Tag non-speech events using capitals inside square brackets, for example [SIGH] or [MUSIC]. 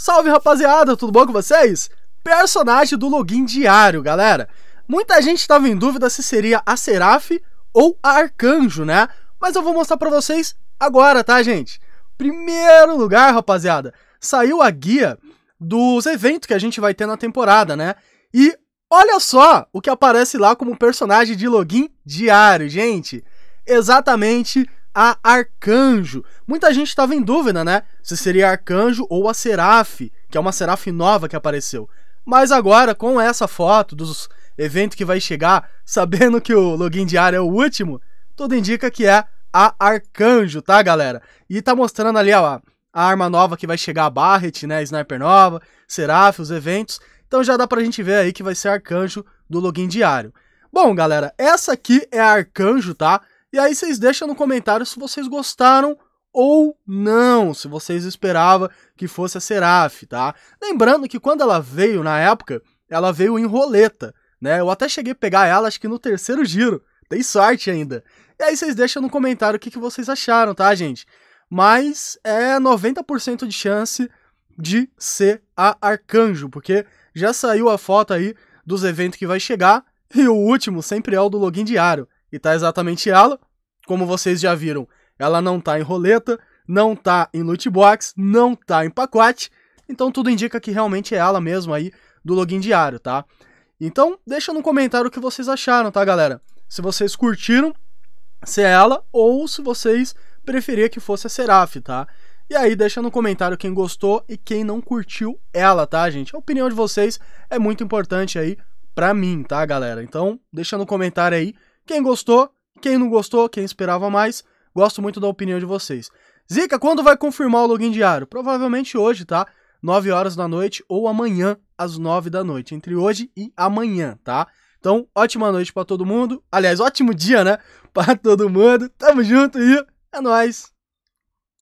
Salve rapaziada, tudo bom com vocês? Personagem do login diário, galera. Muita gente estava em dúvida se seria a Seraph ou a Arcanjo, né? Mas eu vou mostrar para vocês agora, tá, gente? Primeiro lugar, rapaziada, saiu a guia dos eventos que a gente vai ter na temporada, né? E olha só o que aparece lá como personagem de login diário, gente. Exatamente a Arcanjo. Muita gente estava em dúvida, né? Se seria Arcanjo ou a Seraf, que é uma Seraf nova que apareceu. Mas agora, com essa foto dos eventos que vai chegar, [LAUGHS] sabendo que o login diário é o último, tudo indica que é a Arcanjo, tá, galera? E tá mostrando ali, ó, a arma nova que vai chegar, a Barret, né, Sniper nova, Seraf, os eventos. Então já dá pra gente ver aí que vai ser Arcanjo do login diário. Bom, galera, essa aqui é a Arcanjo, tá? E aí vocês deixam no comentário se vocês gostaram ou não, se vocês esperavam que fosse a Seraf, tá? Lembrando que quando ela veio na época, ela veio em roleta, né? Eu até cheguei a pegar ela, acho que no terceiro giro. Tem sorte ainda. E aí vocês deixam no comentário o que, que vocês acharam, tá, gente? Mas é 90% de chance de ser a Arcanjo, porque já saiu a foto aí dos eventos que vai chegar e o último sempre é o do login diário. E tá exatamente ela. Como vocês já viram, ela não tá em roleta, não tá em loot box, não tá em pacote. Então tudo indica que realmente é ela mesmo aí do login diário, tá? Então, deixa no comentário o que vocês acharam, tá, galera? Se vocês curtiram se é ela ou se vocês preferir que fosse a Seraph, tá? E aí, deixa no comentário quem gostou e quem não curtiu ela, tá, gente? A opinião de vocês é muito importante aí pra mim, tá, galera? Então, deixa no comentário aí quem gostou, quem não gostou, quem esperava mais, gosto muito da opinião de vocês. Zica, quando vai confirmar o login diário? Provavelmente hoje, tá? 9 horas da noite ou amanhã às 9 da noite, entre hoje e amanhã, tá? Então, ótima noite para todo mundo. Aliás, ótimo dia, né? [LAUGHS] Para todo mundo. Tamo junto e é nóis.